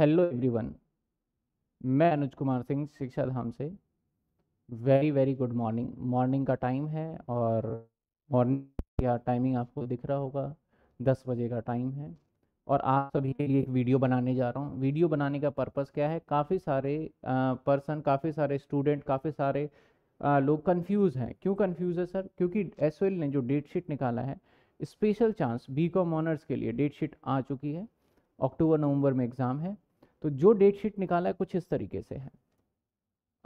hello everyone मैं अनुज कुमार सिंह शिक्षा धाम से very very good morning morning का टाइम है और मॉर्निंग या टाइमिंग आपको दिख रहा होगा दस बजे का टाइम है और आप सभी के लिए एक वीडियो बनाने जा रहा हूँ वीडियो बनाने का पर्पस क्या है काफ़ी सारे पर्सन काफ़ी सारे स्टूडेंट काफ़ी सारे आ, लोग कन्फ्यूज़ हैं क्यों कन्फ्यूज़ है सर क्योंकि एस ने जो डेट शीट निकाला है special chance B com honours के लिए डेट शीट आ चुकी है अक्टूबर नवंबर में एग्ज़ाम है तो जो डेट शीट निकाला है कुछ इस तरीके से है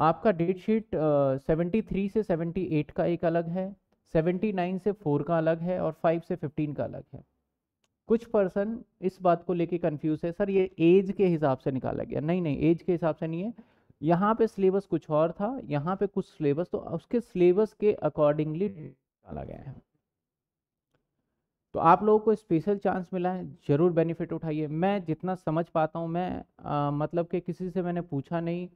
आपका डेट शीट सेवेंटी थ्री से सेवेंटी एट का एक अलग है सेवेंटी नाइन से फोर का अलग है और फाइव से फिफ्टीन का अलग है कुछ पर्सन इस बात को लेके कंफ्यूज है सर ये एज के हिसाब से निकाला गया नहीं नहीं एज के हिसाब से नहीं है यहाँ पे सिलेबस कुछ और था यहाँ पे कुछ सिलेबस तो उसके सिलेबस के अकॉर्डिंगली निकाला गया है तो आप लोगों को स्पेशल चांस मिला है ज़रूर बेनिफिट उठाइए मैं जितना समझ पाता हूँ मैं आ, मतलब कि किसी से मैंने पूछा नहीं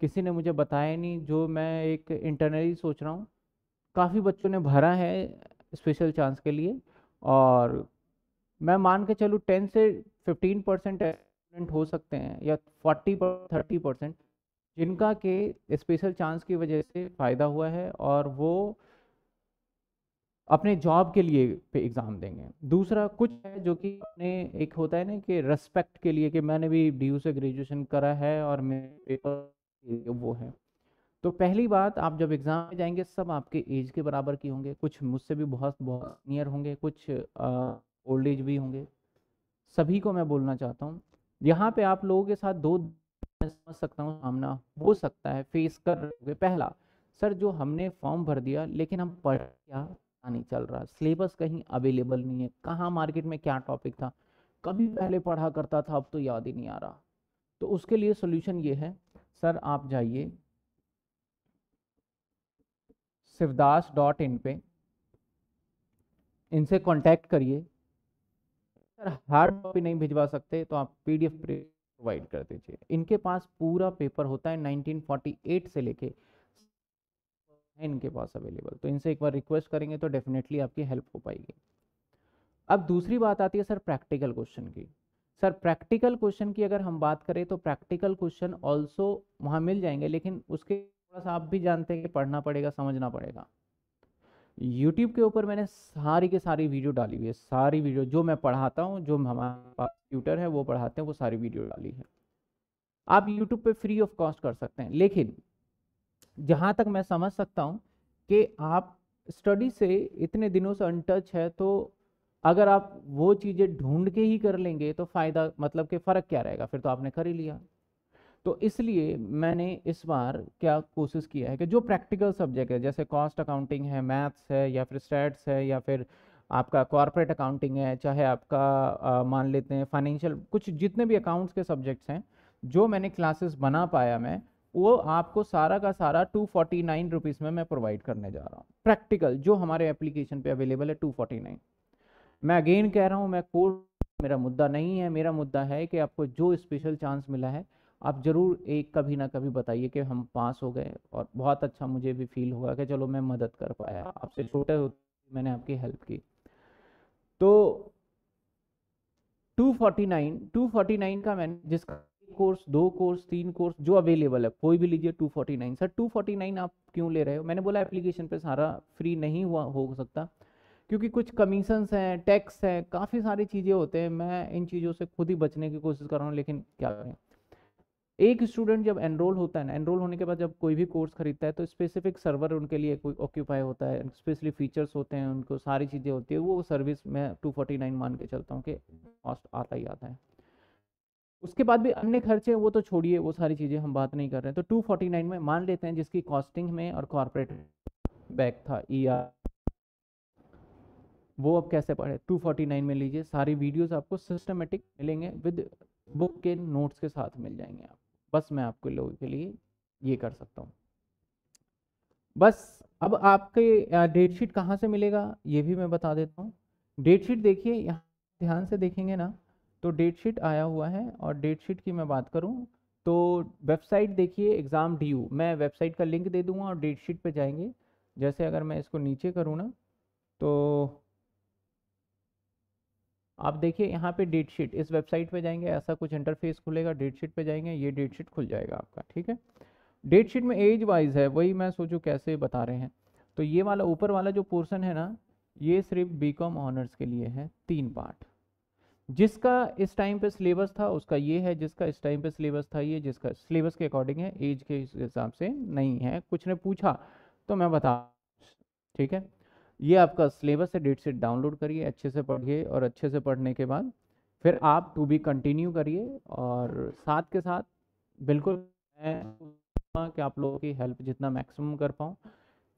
किसी ने मुझे बताया नहीं जो मैं एक इंटरनली सोच रहा हूँ काफ़ी बच्चों ने भरा है स्पेशल चांस के लिए और मैं मान के चलूँ टेन से फिफ्टीन परसेंट स्टूडेंट हो सकते हैं या फोर्टी थर्टी परसेंट जिनका के स्पेशल चांस की वजह से फ़ायदा हुआ है और वो अपने जॉब के लिए पे एग्ज़ाम देंगे दूसरा कुछ है जो कि अपने एक होता है ना कि रेस्पेक्ट के लिए कि मैंने भी डी से ग्रेजुएशन करा है और मेरे पेपर वो है तो पहली बात आप जब एग्ज़ाम में जाएंगे सब आपके एज के बराबर की होंगे कुछ मुझसे भी बहुत बहुत सीनियर होंगे कुछ ओल्ड एज भी होंगे सभी को मैं बोलना चाहता हूँ यहाँ पे आप लोगों के साथ दो समझ सकता हूँ सामना हो सकता है फेस कर पहला सर जो हमने फॉर्म भर दिया लेकिन हम पढ़ क्या पता नहीं चल रहा सिलेबस कहीं अवेलेबल नहीं है कहाँ मार्केट में क्या टॉपिक था कभी पहले पढ़ा करता था अब तो याद ही नहीं आ रहा तो उसके लिए सोल्यूशन ये है सर आप जाइए शिवदास डॉट इन पे इनसे कांटेक्ट करिए सर हार्ड कॉपी नहीं भिजवा सकते तो आप पीडीएफ प्रोवाइड कर दीजिए इनके पास पूरा पेपर होता है 1948 से लेके है इनके पास अवेलेबल तो इनसे एक बार रिक्वेस्ट करेंगे तो डेफिनेटली आपकी हेल्प हो पाएगी अब दूसरी बात आती है सर प्रैक्टिकल क्वेश्चन की सर प्रैक्टिकल क्वेश्चन की अगर हम बात करें तो प्रैक्टिकल क्वेश्चन ऑल्सो वहाँ मिल जाएंगे लेकिन उसके थोड़ा सा आप भी जानते हैं कि पढ़ना पड़ेगा समझना पड़ेगा यूट्यूब के ऊपर मैंने सारी के सारी वीडियो डाली हुई है सारी वीडियो जो मैं पढ़ाता हूँ जो हमारे पास ट्यूटर है वो पढ़ाते हैं वो सारी वीडियो डाली है आप यूट्यूब पे फ्री ऑफ कॉस्ट कर सकते हैं लेकिन जहाँ तक मैं समझ सकता हूँ कि आप स्टडी से इतने दिनों से अनटच है तो अगर आप वो चीज़ें ढूंढ के ही कर लेंगे तो फ़ायदा मतलब कि फ़र्क क्या रहेगा फिर तो आपने कर ही लिया तो इसलिए मैंने इस बार क्या कोशिश किया है कि जो प्रैक्टिकल सब्जेक्ट है जैसे कॉस्ट अकाउंटिंग है मैथ्स है या फिर स्टैट्स है या फिर आपका कॉरपोरेट अकाउंटिंग है चाहे आपका मान लेते हैं फाइनेंशियल कुछ जितने भी अकाउंट्स के सब्जेक्ट्स हैं जो मैंने क्लासेस बना पाया मैं वो आपको सारा का सारा टू फोर्टी नाइन रुपीज़ में मैं प्रोवाइड करने जा रहा हूँ प्रैक्टिकल जो हमारे एप्लीकेशन पे अवेलेबल है टू फोर्टी नाइन मैं अगेन कह रहा हूँ मैं कोर्स मेरा मुद्दा नहीं है मेरा मुद्दा है कि आपको जो स्पेशल चांस मिला है आप ज़रूर एक कभी ना कभी बताइए कि हम पास हो गए और बहुत अच्छा मुझे भी फील हुआ कि चलो मैं मदद कर पाया आपसे छोटे होते मैंने आपकी हेल्प की तो 249 249 का मैंने जिसका कोर्स दो कोर्स तीन कोर्स जो अवेलेबल है कोई भी लीजिए 249 सर 249 आप क्यों ले रहे हो मैंने बोला एप्लीकेशन पे सारा फ्री नहीं हुआ हो सकता क्योंकि कुछ कमीशंस हैं टैक्स हैं काफ़ी सारी चीज़ें होते हैं मैं इन चीज़ों से खुद ही बचने की कोशिश कर रहा हूँ लेकिन क्या करें एक स्टूडेंट जब एनरोल होता है ना एनरोल होने के बाद जब कोई भी कोर्स खरीदता है तो स्पेसिफिक सर्वर उनके लिए कोई ऑक्यूपाई होता है स्पेशली फीचर्स होते हैं उनको सारी चीज़ें होती है वो सर्विस मैं टू फोर्टी नाइन मान के चलता हूँ कि कॉस्ट आता ही आता है उसके बाद भी अन्य खर्चे वो तो छोड़िए वो सारी चीज़ें हम बात नहीं कर रहे हैं तो 249 में मान लेते हैं जिसकी कॉस्टिंग में और कॉरपोरेट बैक था ई e वो अब कैसे पढ़े 249 में लीजिए सारी वीडियोस आपको सिस्टमेटिक मिलेंगे विद बुक के नोट्स के साथ मिल जाएंगे आप बस मैं आपके लोगों के लिए ये कर सकता हूँ बस अब आपके डेट शीट कहाँ से मिलेगा ये भी मैं बता देता हूँ डेट शीट देखिए यहाँ ध्यान से देखेंगे ना तो डेट शीट आया हुआ है और डेट शीट की मैं बात करूँ तो वेबसाइट देखिए एग्ज़ाम डी मैं वेबसाइट का लिंक दे दूँगा और डेट शीट पर जाएंगे जैसे अगर मैं इसको नीचे करूँ ना तो आप देखिए यहाँ पे डेट शीट इस वेबसाइट पे जाएंगे ऐसा कुछ इंटरफेस खुलेगा डेट शीट पे जाएंगे ये डेट शीट खुल जाएगा आपका ठीक है डेट शीट में एज वाइज है वही मैं सोचूँ कैसे बता रहे हैं तो ये वाला ऊपर वाला जो पोर्सन है ना ये सिर्फ बी कॉम ऑनर्स के लिए है तीन पार्ट जिसका इस टाइम पे सिलेबस था उसका ये है जिसका इस टाइम पे सिलेबस था ये जिसका सिलेबस के अकॉर्डिंग है एज के हिसाब से नहीं है कुछ ने पूछा तो मैं बता ठीक है ये आपका सिलेबस है डेट शीट डाउनलोड करिए अच्छे से पढ़िए और अच्छे से पढ़ने के बाद फिर आप टू बी कंटिन्यू करिए और साथ के साथ बिल्कुल कि आप लोगों की हेल्प जितना मैक्सिमम कर पाऊँ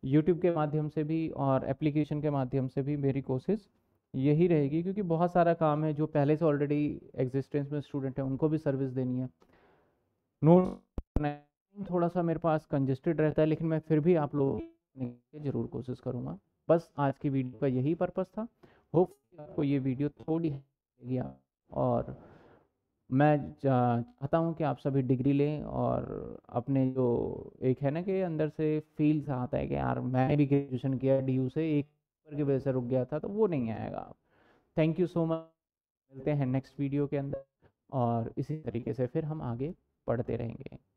यूट्यूब के माध्यम से भी और एप्लीकेशन के माध्यम से भी मेरी कोशिश यही रहेगी क्योंकि बहुत सारा काम है जो पहले से ऑलरेडी एग्जिस्टेंस में स्टूडेंट है उनको भी सर्विस देनी है नोट थोड़ा सा मेरे पास कंजेस्टेड रहता है लेकिन मैं फिर भी आप लोगों जरूर कोशिश करूँगा बस आज की वीडियो का यही पर्पज़ था होप आपको ये वीडियो थोड़ी है और मैं चाहता हूँ कि आप सभी डिग्री लें और अपने जो एक है ना कि अंदर से फील्स आता है कि यार मैंने भी ग्रेजुएशन किया डी से एक की वजह से रुक गया था तो वो नहीं आएगा थैंक यू सो मच मिलते हैं नेक्स्ट वीडियो के अंदर और इसी तरीके से फिर हम आगे पढ़ते रहेंगे